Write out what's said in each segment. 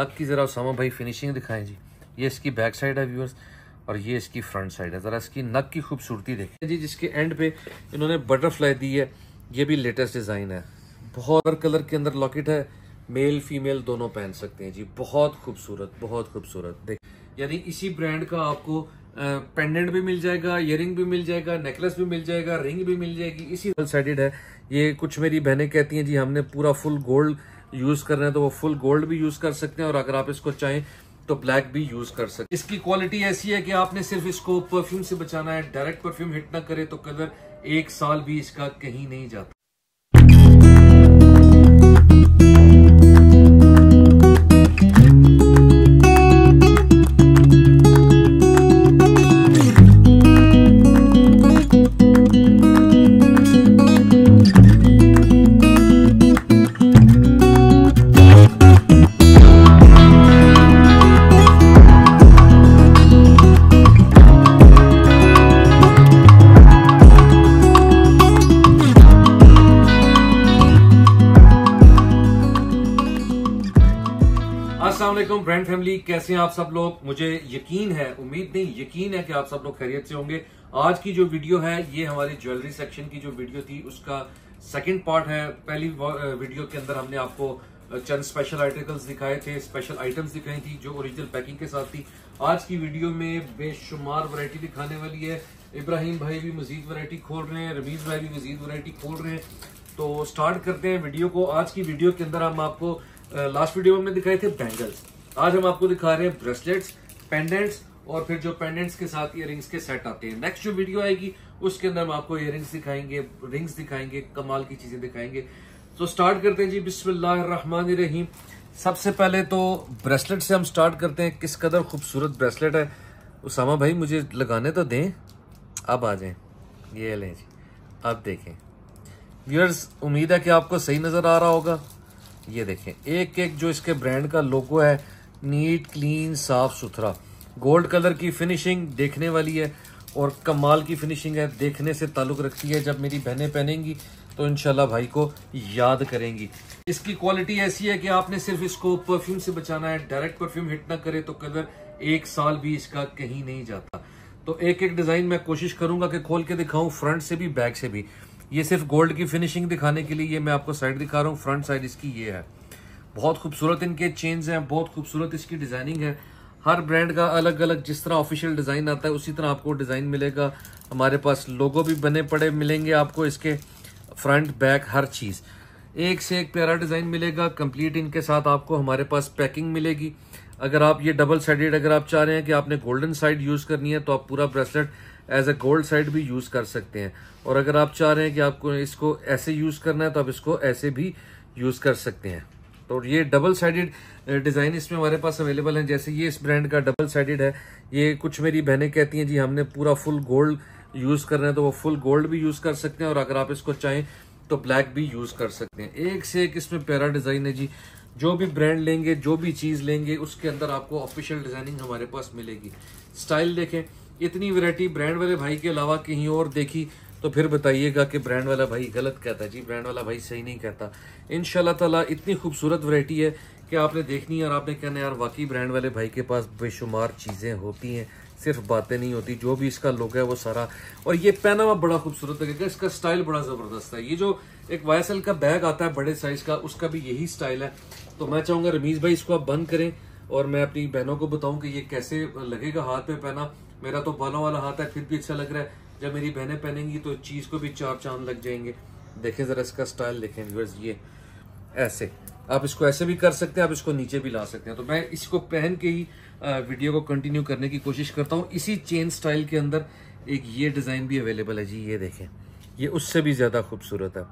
नग की ज़रा उसामा भाई फिनिशिंग दिखाएं जी ये इसकी बैक साइड है व्यूअर्स और ये इसकी फ्रंट साइड है ज़रा इसकी नक की खूबसूरती देखें जी जिसके एंड पे इन्होंने बटरफ्लाई दी है ये भी लेटेस्ट डिज़ाइन है बहुत कलर के अंदर लॉकेट है मेल फीमेल दोनों पहन सकते हैं जी बहुत खूबसूरत बहुत खूबसूरत देख यानी इसी ब्रांड का आपको पेंडेंट भी मिल जाएगा इयरिंग भी मिल जाएगा नेकलेस भी मिल जाएगा रिंग भी मिल जाएगी इसी साइडेड है ये कुछ मेरी बहनें कहती हैं जी हमने पूरा फुल गोल्ड यूज़ कर रहे हैं तो वो फुल गोल्ड भी यूज़ कर सकते हैं और अगर आप इसको चाहें तो ब्लैक भी यूज कर सकते इसकी क्वालिटी ऐसी है कि आपने सिर्फ इसको परफ्यूम से बचाना है डायरेक्ट परफ्यूम हिट ना करे तो कलर एक साल भी इसका कहीं नहीं जाता वालेकुम ब्रांड फैमिली कैसे हैं आप सब लोग मुझे यकीन है उम्मीद नहीं यकीन है कि आप सब लोग खैरियत से होंगे आज की जो वीडियो है ये हमारी ज्वेलरी सेक्शन की जो वीडियो थी उसका सेकंड पार्ट है पहली वीडियो के अंदर हमने आपको चंद स्पेशल आर्टिकल्स दिखाए थे स्पेशल आइटम्स दिखाई थी जो ओरिजिनल पैकिंग के साथ थी आज की वीडियो में बेशुमार वरायटी दिखाने वाली है इब्राहिम भाई भी मजीद वरायटी खोल रहे हैं रमीज भाई भी मजीद वरायटी खोल रहे हैं तो स्टार्ट करते हैं वीडियो को आज की वीडियो के अंदर हम आपको लास्ट वीडियो में दिखाए थे बैंगल्स आज हम आपको दिखा रहे हैं ब्रेसलेट्स पेंडेंट्स और फिर जो पेंडेंट्स के साथ इयर के सेट आते हैं नेक्स्ट जो वीडियो आएगी उसके अंदर हम आपको इयर दिखाएंगे रिंग्स दिखाएंगे कमाल की चीजें दिखाएंगे तो स्टार्ट करते हैं जी बिस्मिल्लाहमान सबसे पहले तो ब्रेसलेट से हम स्टार्ट करते हैं किस कदर खूबसूरत ब्रेसलेट है उसामा भाई मुझे लगाने तो दें अब आ जाएं ये लें जी अब देखें व्यूअर्स उम्मीद है कि आपको सही नज़र आ रहा होगा ये देखें एक एक जो इसके ब्रांड का लोगो है नीट क्लीन साफ सुथरा गोल्ड कलर की फिनिशिंग देखने वाली है और कमाल की फिनिशिंग है देखने से ताल्लुक़ रखती है जब मेरी बहनें पहनेंगी तो इनशाला भाई को याद करेंगी इसकी क्वालिटी ऐसी है कि आपने सिर्फ इसको परफ्यूम से बचाना है डायरेक्ट परफ्यूम हिट ना करे तो कलर एक साल भी इसका कहीं नहीं जाता तो एक एक डिज़ाइन मैं कोशिश करूंगा कि खोल के दिखाऊं फ्रंट से भी बैक से भी ये सिर्फ गोल्ड की फिनिशिंग दिखाने के लिए ये मैं आपको साइड दिखा रहा हूँ फ्रंट साइड इसकी ये है बहुत खूबसूरत इनके चेन्स हैं बहुत खूबसूरत इसकी डिज़ाइनिंग है हर ब्रांड का अलग अलग जिस तरह ऑफिशियल डिज़ाइन आता है उसी तरह आपको डिज़ाइन मिलेगा हमारे पास लोगो भी बने पड़े मिलेंगे आपको इसके फ्रंट बैक हर चीज़ एक से एक प्यारा डिज़ाइन मिलेगा कंप्लीट इनके साथ आपको हमारे पास पैकिंग मिलेगी अगर आप ये डबल साइडेड अगर आप चाह रहे हैं कि आपने गोल्डन साइड यूज़ करनी है तो आप पूरा bracelet as a gold side भी यूज़ कर सकते हैं और अगर आप चाह रहे हैं कि आपको इसको ऐसे यूज़ करना है तो आप इसको ऐसे भी यूज़ कर सकते हैं तो ये डबल साइडेड डिज़ाइन इसमें हमारे पास अवेलेबल है जैसे ये इस ब्रांड का डबल साइडेड है ये कुछ मेरी बहनें कहती हैं जी हमने पूरा फुल गोल्ड यूज़ कर रहे हैं तो वो फुल गोल्ड भी यूज़ कर सकते हैं और अगर आप इसको चाहें तो ब्लैक भी यूज़ कर सकते हैं एक से एक इसमें प्यारा डिज़ाइन है जी जो भी ब्रांड लेंगे जो भी चीज़ लेंगे उसके अंदर आपको ऑफिशियल डिज़ाइनिंग हमारे पास मिलेगी स्टाइल देखें इतनी वैरायटी ब्रांड वाले भाई के अलावा कहीं और देखी तो फिर बताइएगा कि ब्रांड वाला भाई गलत कहता है जी ब्रांड वाला भाई सही नहीं कहता इन ताला इतनी खूबसूरत वैरायटी है कि आपने देखनी है और आपने कहना यार वाकई ब्रांड वाले भाई के पास बेशुमार चीज़ें होती हैं सिर्फ बातें नहीं होती जो भी इसका लुक है वो सारा और ये पहना हुआ बड़ा खूबसूरत लगेगा इसका स्टाइल बड़ा ज़बरदस्त है ये जो एक वाई का बैग आता है बड़े साइज़ का उसका भी यही स्टाइल है तो मैं चाहूँगा रमीज़ भाई इसको आप बंद करें और मैं अपनी बहनों को बताऊँ कि ये कैसे लगेगा हाथ में पहना मेरा तो बालों वाला हाथ है फिर भी अच्छा लग रहा है जब मेरी बहनें पहनेंगी तो चीज़ को भी चार चांद लग जाएंगे देखें ज़रा इसका स्टाइल देखें व्यूअर्स ये ऐसे आप इसको ऐसे भी कर सकते हैं आप इसको नीचे भी ला सकते हैं तो मैं इसको पहन के ही वीडियो को कंटिन्यू करने की कोशिश करता हूँ इसी चेन स्टाइल के अंदर एक ये डिज़ाइन भी अवेलेबल है जी ये देखें ये उससे भी ज़्यादा खूबसूरत है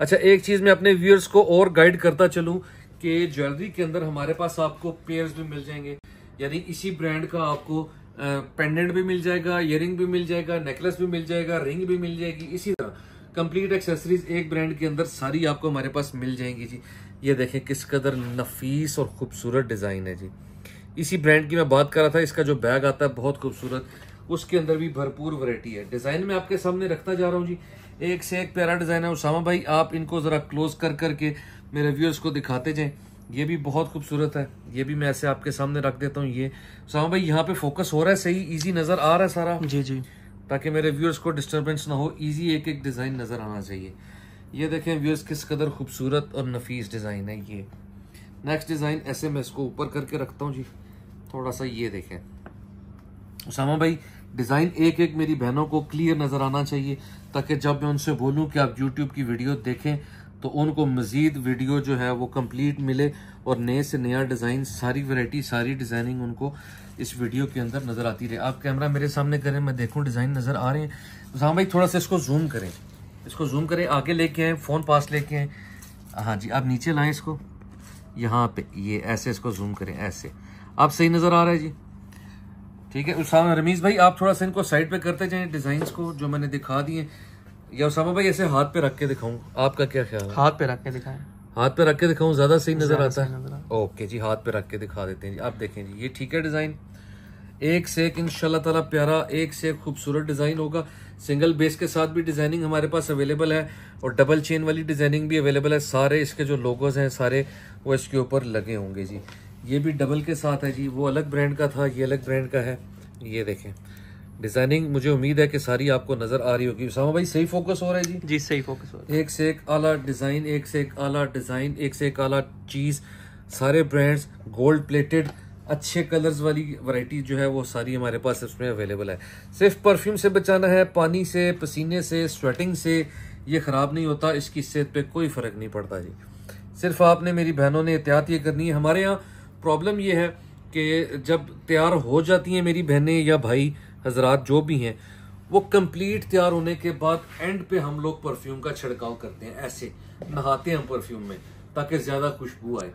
अच्छा एक चीज़ मैं अपने व्यूअर्स को और गाइड करता चलूँ कि ज्वेलरी के अंदर हमारे पास आपको पेयर्स भी मिल जाएंगे यानी इसी ब्रांड का आपको पेंडेंट भी मिल जाएगा इयरिंग भी मिल जाएगा नेकलेस भी मिल जाएगा रिंग भी मिल जाएगी इसी तरह कंप्लीट एक्सेसरीज एक ब्रांड के अंदर सारी आपको हमारे पास मिल जाएंगी जी ये देखें किस कदर नफीस और ख़ूबसूरत डिज़ाइन है जी इसी ब्रांड की मैं बात कर रहा था इसका जो बैग आता है बहुत खूबसूरत उसके अंदर भी भरपूर वरायटी है डिज़ाइन में आपके सामने रखता जा रहा हूँ जी एक से एक प्यारा डिज़ाइन है उसामा भाई आप इनको ज़रा क्लोज कर करके मेरे व्यूअर्स को दिखाते जाएँ ये भी बहुत खूबसूरत है ये भी मैं ऐसे आपके सामने रख देता हूँ ये सामा भाई यहाँ पे फोकस हो रहा है सही इजी नज़र आ रहा है सारा जी जी ताकि मेरे व्यूअर्स को डिस्टरबेंस ना हो इजी एक एक डिज़ाइन नज़र आना चाहिए ये देखें व्यूअर्स किस कदर खूबसूरत और नफीस डिज़ाइन है ये नेक्स्ट डिज़ाइन ऐसे मैं इसको ऊपर करके रखता हूँ जी थोड़ा सा ये देखें उसामा भाई डिज़ाइन एक एक मेरी बहनों को क्लियर नज़र आना चाहिए ताकि जब मैं उनसे बोलूँ कि आप यूट्यूब की वीडियो देखें तो उनको मज़ीद वीडियो जो है वो कम्प्लीट मिले और नए से नया डिज़ाइन सारी वैरायटी सारी डिज़ाइनिंग उनको इस वीडियो के अंदर नज़र आती रहे आप कैमरा मेरे सामने करें मैं देखूँ डिज़ाइन नज़र आ रहे हैं जहाँ भाई थोड़ा सा इसको जूम करें इसको जूम करें आगे लेके आएँ फ़ोन पास लेके आएँ हाँ जी आप नीचे लाएं इसको यहाँ पे ये ऐसे इसको जूम करें ऐसे आप सही नज़र आ रहा है जी ठीक है उस रमीज़ भाई आप थोड़ा सा इनको साइड पे करते जाएं डिज़ाइन को जो मैंने दिखा दिए या उसामा भाई ऐसे हाथ पे रख के दिखाऊं आपका क्या ख्याल है हाथ पे रख के दिखाएं हाथ पे रख के दिखाऊं ज्यादा सही नजर आता है ओके जी हाथ पे रख के दिखा देते हैं जी आप देखें जी ये ठीक है डिजाइन एक से एक इनशाला तला प्यारा एक से एक खूबसूरत डिज़ाइन होगा सिंगल बेस के साथ भी डिज़ाइनिंग हमारे पास अवेलेबल है और डबल चेन वाली डिज़ाइनिंग भी अवेलेबल है सारे इसके जो लोगोज हैं सारे वो इसके ऊपर लगे होंगे जी ये भी डबल के साथ है जी वो अलग ब्रांड का था ये अलग ब्रांड का है ये देखें डिजाइनिंग मुझे उम्मीद है कि सारी आपको नजर आ रही होगी उसामा भाई सही फोकस हो रहा है जी जी सही फोकस हो रहा है एक से एक आला डिजाइन एक से एक आला डिजाइन एक से एक आला चीज सारे ब्रांड्स गोल्ड प्लेटेड अच्छे कलर्स वाली वैरायटी जो है वो सारी हमारे पास इसमें अवेलेबल है सिर्फ परफ्यूम से बचाना है पानी से पसीने से स्वेटिंग से ये ख़राब नहीं होता इसकी सेहत पे कोई फ़र्क नहीं पड़ता जी सिर्फ आपने मेरी बहनों ने एहतियात ये करनी है हमारे यहाँ प्रॉब्लम ये है कि जब तैयार हो जाती हैं मेरी बहनें या भाई हजरात जो भी हैं वो कंप्लीट तैयार होने के बाद एंड पे हम लोग परफ्यूम का छिड़काव करते हैं ऐसे नहाते हैं हम परफ्यूम में ताकि ज़्यादा खुशबू आए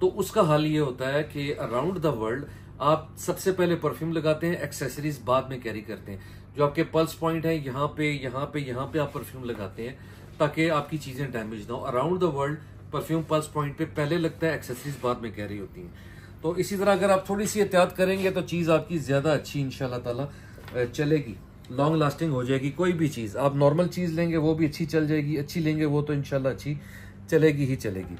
तो उसका हाल ये होता है कि अराउंड द वर्ल्ड आप सबसे पहले परफ्यूम लगाते हैं एक्सेसरीज बाद में कैरी करते हैं जो आपके पल्स पॉइंट है यहाँ पे यहाँ पे यहाँ पे आप परफ्यूम लगाते हैं ताकि आपकी चीज़ें डैमेज ना हो around the world perfume pulse point पे पहले लगता है एक्सेसरीज बाद में कैरी होती हैं तो इसी तरह अगर आप थोड़ी सी एहतियात करेंगे तो चीज़ आपकी ज़्यादा अच्छी इनशाला ताला चलेगी लॉन्ग लास्टिंग हो जाएगी कोई भी चीज़ आप नॉर्मल चीज़ लेंगे वो भी अच्छी चल जाएगी अच्छी लेंगे वो तो इनशाला अच्छी चलेगी ही चलेगी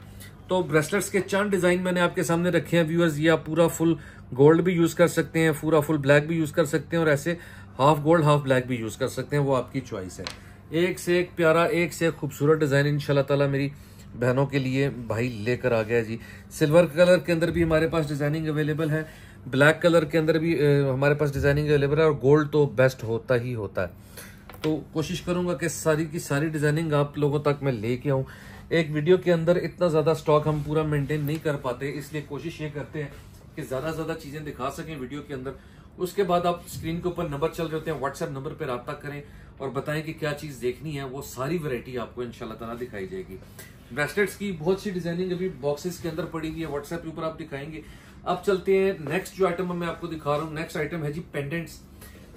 तो ब्रेसलेट्स के चंद डिज़ाइन मैंने आपके सामने रखे हैं व्यूअर्स ये आप पूरा फुल गोल्ड भी यूज़ कर सकते हैं पूरा फुल ब्लैक भी यूज़ कर सकते हैं और ऐसे हाफ गोल्ड हाफ ब्लैक भी यूज़ कर सकते हैं वो आपकी चॉइस है एक से एक प्यारा एक से एक खूबसूरत डिज़ाइन इन तला मेरी बहनों के लिए भाई लेकर आ गया जी सिल्वर कलर के अंदर भी हमारे पास डिज़ाइनिंग अवेलेबल है ब्लैक कलर के अंदर भी हमारे पास डिज़ाइनिंग अवेलेबल है और गोल्ड तो बेस्ट होता ही होता है तो कोशिश करूँगा कि सारी की सारी डिज़ाइनिंग आप लोगों तक मैं लेके आऊँ एक वीडियो के अंदर इतना ज़्यादा स्टॉक हम पूरा मेंटेन नहीं कर पाते इसलिए कोशिश ये करते हैं कि ज़्यादा से ज़्यादा चीज़ें दिखा सकें वीडियो के अंदर उसके बाद आप स्क्रीन के ऊपर नंबर चल रहे होते हैं व्हाट्सएप नंबर पर रबता करें और बताएं कि क्या चीज़ देखनी है वो सारी वरायटी आपको इन शाला दिखाई जाएगी ब्रेसलेट्स की बहुत सी डिजाइनिंग अभी बॉक्सेस के अंदर पड़ी हुई है व्हाट्सएप के ऊपर आप दिखाएंगे अब चलते हैं नेक्स्ट जो आइटम मैं आपको दिखा रहा हूँ नेक्स्ट आइटम है जी पेंडेंट्स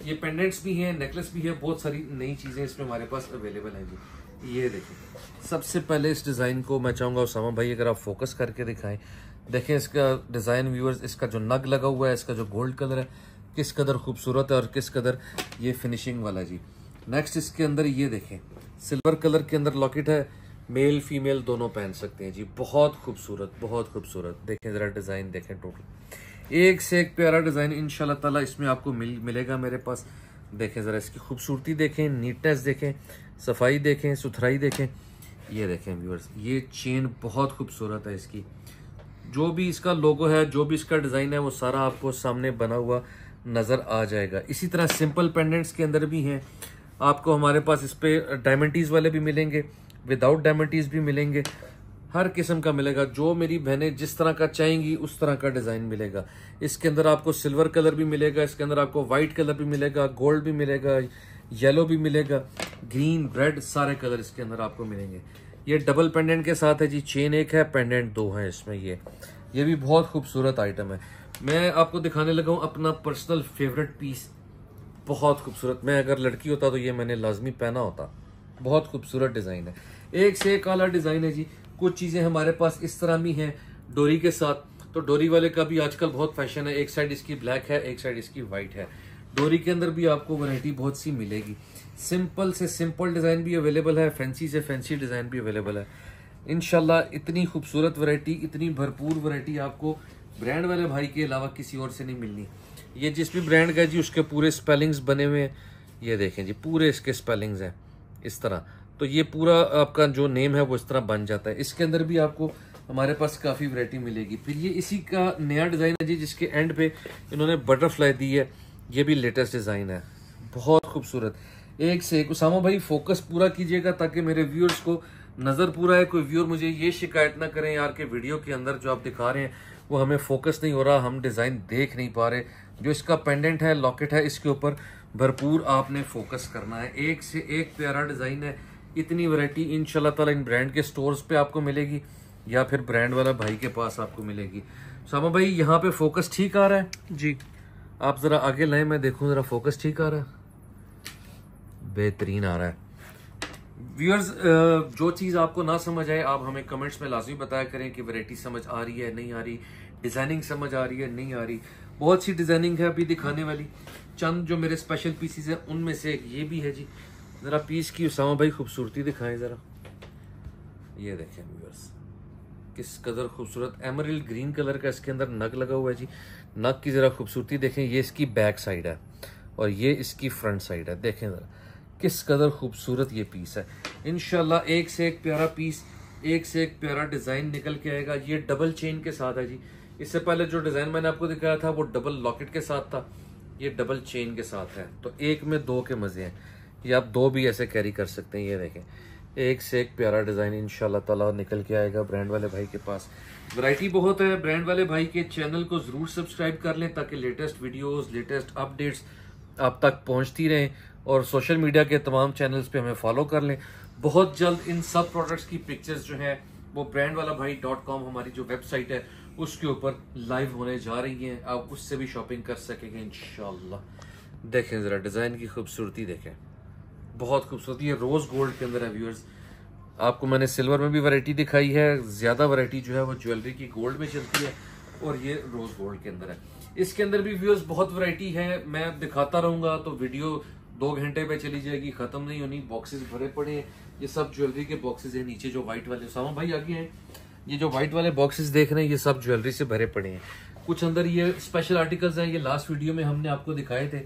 ये पेंडेंट्स भी हैं नेकलेस भी है बहुत सारी नई चीज़ें इसमें हमारे पास अवेलेबल है जी ये देखिए सबसे पहले इस डिज़ाइन को मैं चाहूंगा उसामा भाई अगर आप फोकस करके दिखाएं देखें इसका डिज़ाइन व्यूअर्स इसका जो नग लगा हुआ है इसका जो गोल्ड कलर है किस कदर खूबसूरत है और किस कदर ये फिनिशिंग वाला जी नेक्स्ट इसके अंदर ये देखें सिल्वर कलर के अंदर लॉकेट है मेल फीमेल दोनों पहन सकते हैं जी बहुत खूबसूरत बहुत खूबसूरत देखें ज़रा डिज़ाइन देखें टोटल एक से एक प्यारा डिज़ाइन इन शाह इसमें आपको मिल मिलेगा मेरे पास देखें ज़रा इसकी खूबसूरती देखें नीटनेस देखें सफाई देखें सुथराई देखें ये देखें व्यूअर्स ये चेन बहुत खूबसूरत है इसकी जो भी इसका लोगो है जो भी इसका डिज़ाइन है वो सारा आपको सामने बना हुआ नज़र आ जाएगा इसी तरह सिंपल पेंडेंट्स के अंदर भी हैं आपको हमारे पास इस पर डायमेंटीज़ वाले भी मिलेंगे विदाउट डायमंडीज भी मिलेंगे हर किस्म का मिलेगा जो मेरी बहनें जिस तरह का चाहेंगी उस तरह का डिज़ाइन मिलेगा इसके अंदर आपको सिल्वर कलर भी मिलेगा इसके अंदर आपको वाइट कलर भी मिलेगा गोल्ड भी मिलेगा येलो भी मिलेगा ग्रीन रेड सारे कलर इसके अंदर आपको मिलेंगे ये डबल पेंडेंट के साथ है जी चेन एक है पेंडेंट दो है इसमें ये ये भी बहुत खूबसूरत आइटम है मैं आपको दिखाने लगा हूँ अपना पर्सनल फेवरेट पीस बहुत खूबसूरत मैं अगर लड़की होता तो ये मैंने लाजमी पहना होता बहुत खूबसूरत डिज़ाइन है एक से एक आला डिज़ाइन है जी कुछ चीज़ें हमारे पास इस तरह भी हैं डोरी के साथ तो डोरी वाले का भी आजकल बहुत फैशन है एक साइड इसकी ब्लैक है एक साइड इसकी वाइट है डोरी के अंदर भी आपको वैरायटी बहुत सी मिलेगी सिंपल से सिंपल डिज़ाइन भी अवेलेबल है फैंसी से फैंसी डिज़ाइन भी अवेलेबल है इन इतनी खूबसूरत वैरायटी इतनी भरपूर वैरायटी आपको ब्रांड वाले भाई के अलावा किसी और से नहीं मिलनी ये जिस भी ब्रांड का जी उसके पूरे स्पेलिंग्स बने हुए हैं ये देखें जी पूरे इसके स्पेलिंग्स हैं इस तरह तो ये पूरा आपका जो नेम है वो इस तरह बन जाता है इसके अंदर भी आपको हमारे पास काफ़ी वैरायटी मिलेगी फिर ये इसी का नया डिज़ाइन है जी जिसके एंड पे इन्होंने बटरफ्लाई दी है ये भी लेटेस्ट डिज़ाइन है बहुत खूबसूरत एक से एक उसामा भाई फोकस पूरा कीजिएगा ताकि मेरे व्यूअर्स को नज़र पूरा है कोई व्यूअर मुझे ये शिकायत ना करें यार के वीडियो के अंदर जो आप दिखा रहे हैं वो हमें फोकस नहीं हो रहा हम डिज़ाइन देख नहीं पा रहे जो इसका पेंडेंट है लॉकेट है इसके ऊपर भरपूर आपने फोकस करना है एक से एक प्यारा डिज़ाइन है इतनी वैरायटी इन ताला इन ब्रांड के स्टोर्स पे आपको मिलेगी या फिर ब्रांड वाला भाई के पास आपको मिलेगी सामा भाई यहाँ पे फोकस ठीक आ रहा है जी आप ज़रा आगे लाए मैं देखूँ ज़रा फोकस ठीक आ रहा है बेहतरीन आ रहा है व्यूअर्स जो चीज़ आपको ना समझ आए आप हमें कमेंट्स में लाजमी बताया करें कि वैरायटी समझ आ रही है नहीं आ रही डिज़ाइनिंग समझ आ रही है नहीं आ रही बहुत सी डिज़ाइनिंग है अभी दिखाने वाली चंद जो मेरे स्पेशल पीसीज हैं उनमें से एक ये भी है जी ज़रा पीस की उसामा भाई खूबसूरती दिखाएं ज़रा ये देखें व्यूअर्स किस कदर खूबसूरत एमरल ग्रीन कलर का इसके अंदर नग लगा हुआ है जी नग की ज़रा खूबसूरती देखें ये इसकी बैक साइड है और ये इसकी फ्रंट साइड है देखें ज़रा किस कदर खूबसूरत ये पीस है इन एक से एक प्यारा पीस एक से एक प्यारा डिज़ाइन निकल के आएगा ये डबल चेन के साथ है जी इससे पहले जो डिज़ाइन मैंने आपको दिखाया था वो डबल लॉकेट के साथ था ये डबल चेन के साथ है तो एक में दो के मज़े हैं ये आप दो भी ऐसे कैरी कर सकते हैं ये देखें एक से एक प्यारा डिज़ाइन इन तला निकल के आएगा ब्रांड वाले भाई के पास वैरायटी बहुत है ब्रांड वाले भाई के चैनल को ज़रूर सब्सक्राइब कर लें ताकि लेटेस्ट वीडियोस लेटेस्ट अपडेट्स आप तक पहुंचती रहें और सोशल मीडिया के तमाम चैनल्स पे हमें फॉलो कर लें बहुत जल्द इन सब प्रोडक्ट्स की पिक्चर्स जो हैं वो ब्रांड वाला भाई डॉट कॉम हमारी जो वेबसाइट है उसके ऊपर लाइव होने जा रही हैं आप उससे भी शॉपिंग कर सकेंगे इन देखें ज़रा डिज़ाइन की खूबसूरती देखें बहुत खूबसूरती है रोज़ गोल्ड के अंदर है व्यूअर्स आपको मैंने सिल्वर में भी वैरायटी दिखाई है ज़्यादा वैरायटी जो है वो ज्वेलरी की गोल्ड में चलती है और ये रोज़ गोल्ड के अंदर है इसके अंदर भी व्यूअर्स बहुत वैरायटी है मैं दिखाता रहूंगा तो वीडियो दो घंटे पे चली जाएगी ख़त्म नहीं होनी बॉक्सेस भरे पड़े हैं ये सब ज्वेलरी के बॉक्सेस हैं नीचे जो व्हाइट वाले सामा भाई आगे हैं ये जो व्हाइट वाले बॉक्सेस देख रहे हैं ये सब ज्वेलरी से भरे पड़े हैं कुछ अंदर ये स्पेशल आर्टिकल्स हैं ये लास्ट वीडियो में हमने आपको दिखाए थे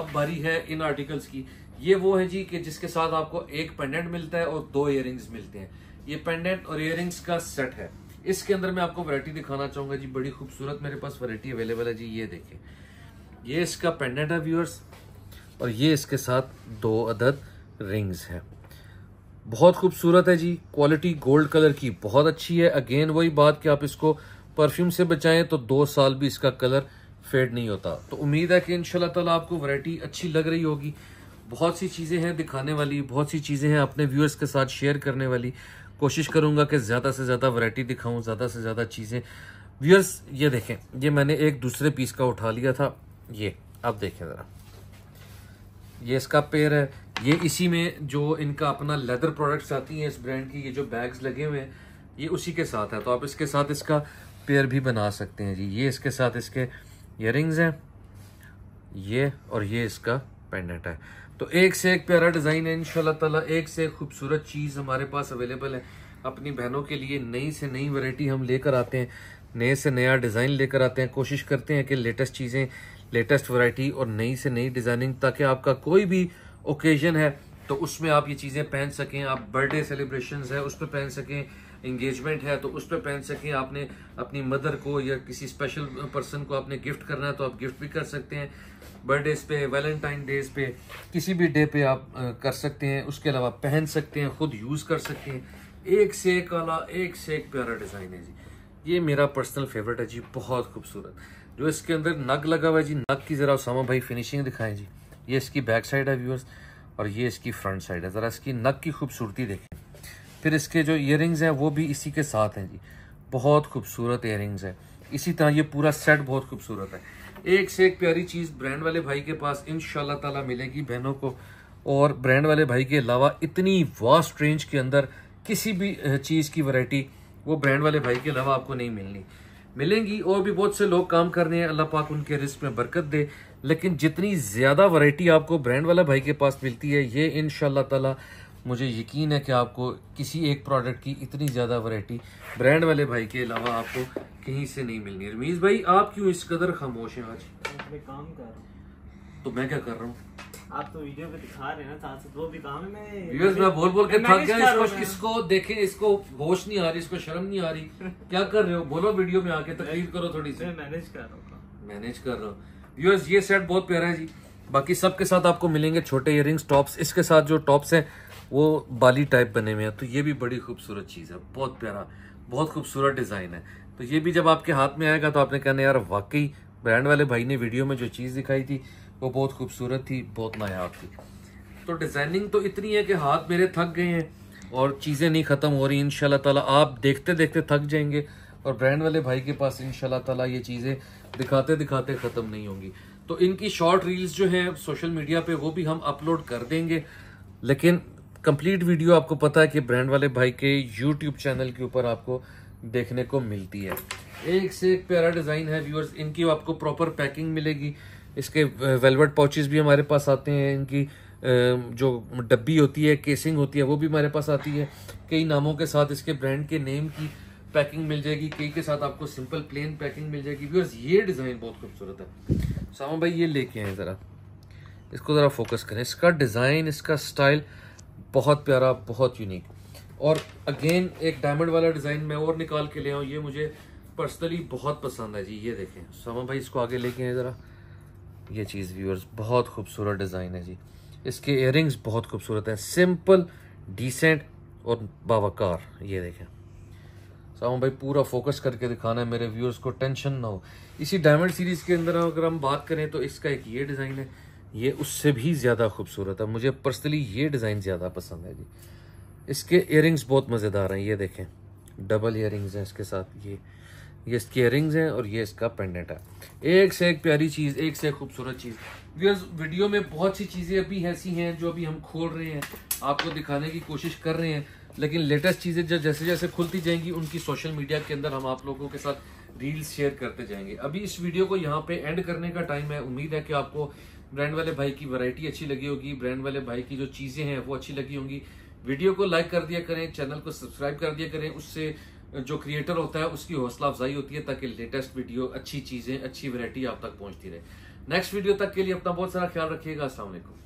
अब बारी है इन आर्टिकल्स की ये वो है जी कि जिसके साथ आपको एक पेंडेंट मिलता है और दो इयर मिलते हैं ये पेंडेंट और इयर का सेट है इसके अंदर मैं आपको वरायटी दिखाना चाहूंगा जी बड़ी खूबसूरत मेरे पास वरायटी अवेलेबल है जी ये देखे ये इसका पेंडेंट है व्यूअर्स और ये इसके साथ दो अदद रिंग्स है बहुत खूबसूरत है जी क्वालिटी गोल्ड कलर की बहुत अच्छी है अगेन वही बात कि आप इसको परफ्यूम से बचाएं तो दो साल भी इसका कलर फेड नहीं होता तो उम्मीद है कि इन ताला आपको वैरायटी अच्छी लग रही होगी बहुत सी चीज़ें हैं दिखाने वाली बहुत सी चीज़ें हैं अपने व्यूअर्स के साथ शेयर करने वाली कोशिश करूंगा कि ज़्यादा से ज़्यादा वैरायटी दिखाऊँ ज़्यादा से ज़्यादा चीज़ें व्यूअर्स ये देखें ये मैंने एक दूसरे पीस का उठा लिया था ये आप देखें ज़रा ये इसका पेयर है ये इसी में जो इनका अपना लेदर प्रोडक्ट्स आती हैं इस ब्रांड की ये जो बैग्स लगे हुए हैं ये उसी के साथ है तो आप इसके साथ इसका पेयर भी बना सकते हैं जी ये इसके साथ इसके इयर हैं ये और ये इसका पेंडेंट है तो एक से एक प्यारा डिज़ाइन है इन ताला एक से एक खूबसूरत चीज़ हमारे पास अवेलेबल है अपनी बहनों के लिए नई से नई वैरायटी हम लेकर आते हैं नए से नया डिज़ाइन लेकर आते हैं कोशिश करते हैं कि लेटेस्ट चीज़ें लेटेस्ट वैरायटी और नई से नई डिज़ाइनिंग ताकि आपका कोई भी ओकेजन है तो उसमें आप ये चीज़ें पहन सकें आप बर्थडे सेलिब्रेशन है उस पर पहन सकें इंगेजमेंट है तो उस पर पहन सकें आपने अपनी मदर को या किसी स्पेशल पर्सन को आपने गिफ्ट करना है तो आप गिफ्ट भी कर सकते हैं बर्थडेज पे वैलेंटाइन डेज पे किसी भी डे पे आप कर सकते हैं उसके अलावा पहन सकते हैं खुद यूज़ कर सकते हैं एक से एक वाला एक से एक प्यारा डिज़ाइन है जी ये मेरा पर्सनल फेवरेट है जी बहुत खूबसूरत जो इसके अंदर नग लगा हुआ है जी नग की ज़रा सामा भाई फिनिशिंग दिखाएं जी ये इसकी बैक साइड है व्यूअर्स और ये इसकी फ्रंट साइड है ज़रा इसकी नग की खूबसूरती देखें फिर इसके जो इयर हैं वो भी इसी के साथ हैं जी बहुत खूबसूरत इयर हैं इसी तरह ये पूरा सेट बहुत खूबसूरत है एक से एक प्यारी चीज़ ब्रांड वाले भाई के पास इन ताला मिलेगी बहनों को और ब्रांड वाले भाई के अलावा इतनी वास्ट रेंज के अंदर किसी भी चीज़ की वैरायटी वो ब्रांड वाले भाई के अलावा आपको नहीं मिलनी मिलेंगी और भी बहुत से लोग काम कर रहे हैं अल्लाह पाक उनके रिस्क में बरकत दे लेकिन जितनी ज़्यादा वैरायटी आपको ब्रांड वाला भाई के पास मिलती है ये इन शाह मुझे यकीन है कि आपको किसी एक प्रोडक्ट की इतनी ज़्यादा वैरायटी ब्रांड वाले भाई के अलावा आपको कहीं से नहीं मिलनी रमीज़ भाई आप क्यों इस कदर खामोश हैं आज काम कर रहा हूँ तो मैं क्या कर रहा हूँ आप तो वीडियो पे दिखा रहे हैं ना साथ तो वो भी काम में तो मैं बोल बोल के इसको देखे इसको होश नहीं आ रही इसको शर्म नहीं आ रही क्या कर रहे हो बोलो वीडियो में आके तकलीफ करो थोड़ी सी मैनेज कर रहा हूँ मैनेज कर रहा हूँ ये सेट बहुत प्यारा है जी बाकी सबके साथ आपको मिलेंगे छोटे इयर टॉप्स इसके साथ जो टॉप्स हैं वो बाली टाइप बने हुए हैं तो ये भी बड़ी खूबसूरत चीज़ है बहुत प्यारा बहुत खूबसूरत डिज़ाइन है तो ये भी जब आपके हाथ में आएगा तो आपने कहना यार वाकई ब्रांड वाले भाई ने वीडियो में जो चीज़ दिखाई थी वो बहुत खूबसूरत थी बहुत नायाब थी तो डिज़ाइनिंग तो इतनी है कि हाथ मेरे थक गए हैं और चीज़ें नहीं ख़त्म हो रही इन ताला आप देखते देखते थक जाएंगे और ब्रांड वाले भाई के पास इन ताला ये चीज़ें दिखाते दिखाते ख़त्म नहीं होंगी तो इनकी शॉर्ट रील्स जो हैं सोशल मीडिया पे वो भी हम अपलोड कर देंगे लेकिन कंप्लीट वीडियो आपको पता है कि ब्रांड वाले भाई के यूट्यूब चैनल के ऊपर आपको देखने को मिलती है एक से एक प्यारा डिज़ाइन है व्यूअर्स इनकी आपको प्रॉपर पैकिंग मिलेगी इसके वेलवेट पाउचेस भी हमारे पास आते हैं इनकी जो डब्बी होती है केसिंग होती है वो भी हमारे पास आती है कई नामों के साथ इसके ब्रांड के नेम की पैकिंग मिल जाएगी कई के साथ आपको सिंपल प्लेन पैकिंग मिल जाएगी व्यूअर्स ये डिज़ाइन बहुत खूबसूरत है सामा भाई ये लेके आए ज़रा इसको ज़रा फोकस करें इसका डिज़ाइन इसका स्टाइल बहुत प्यारा बहुत यूनिक और अगेन एक डायमंड वाला डिज़ाइन मैं और निकाल के ले आऊँ ये मुझे पर्सनली बहुत पसंद है जी ये देखें सामा भाई इसको आगे लेके आए ज़रा ये चीज़ व्यूअर्स बहुत खूबसूरत डिज़ाइन है जी इसके इयर बहुत खूबसूरत हैं सिंपल डिसेंट और बावकार ये देखें सामा भाई पूरा फोकस करके दिखाना है मेरे व्यूअर्स को टेंशन ना हो इसी डायमंड सीरीज़ के अंदर अगर हम बात करें तो इसका एक ये डिज़ाइन है ये उससे भी ज़्यादा खूबसूरत है मुझे पर्सनली ये डिज़ाइन ज़्यादा पसंद है जी इसके इयरिंग्स बहुत मज़ेदार हैं ये देखें डबल इयरिंग्स हैं इसके साथ ये ये इसकी इयरिंग्स हैं और ये इसका पेंडेंट है एक से एक प्यारी चीज़ एक से एक खूबसूरत चीज़ व्यूअर्स वीडियो में बहुत सी चीज़ें अभी ऐसी हैं जो अभी हम खोल रहे हैं आपको दिखाने की कोशिश कर रहे हैं लेकिन लेटेस्ट चीज़ें जब जैसे जैसे खुलती जाएंगी उनकी सोशल मीडिया के अंदर हम आप लोगों के साथ रील्स शेयर करते जाएंगे अभी इस वीडियो को यहाँ पे एंड करने का टाइम है उम्मीद है कि आपको ब्रांड वाले भाई की वैरायटी अच्छी लगी होगी ब्रांड वाले भाई की जो चीज़ें हैं वो अच्छी लगी होंगी वीडियो को लाइक कर दिया करें चैनल को सब्सक्राइब कर दिया करें उससे जो क्रिएटर होता है उसकी हौसला अफजाई होती है ताकि लेटेस्ट वीडियो अच्छी चीज़ें अच्छी वरायटी आप तक पहुंचती रहे नेक्स्ट वीडियो तक के लिए अपना बहुत सारा ख्याल रखिएगा असलम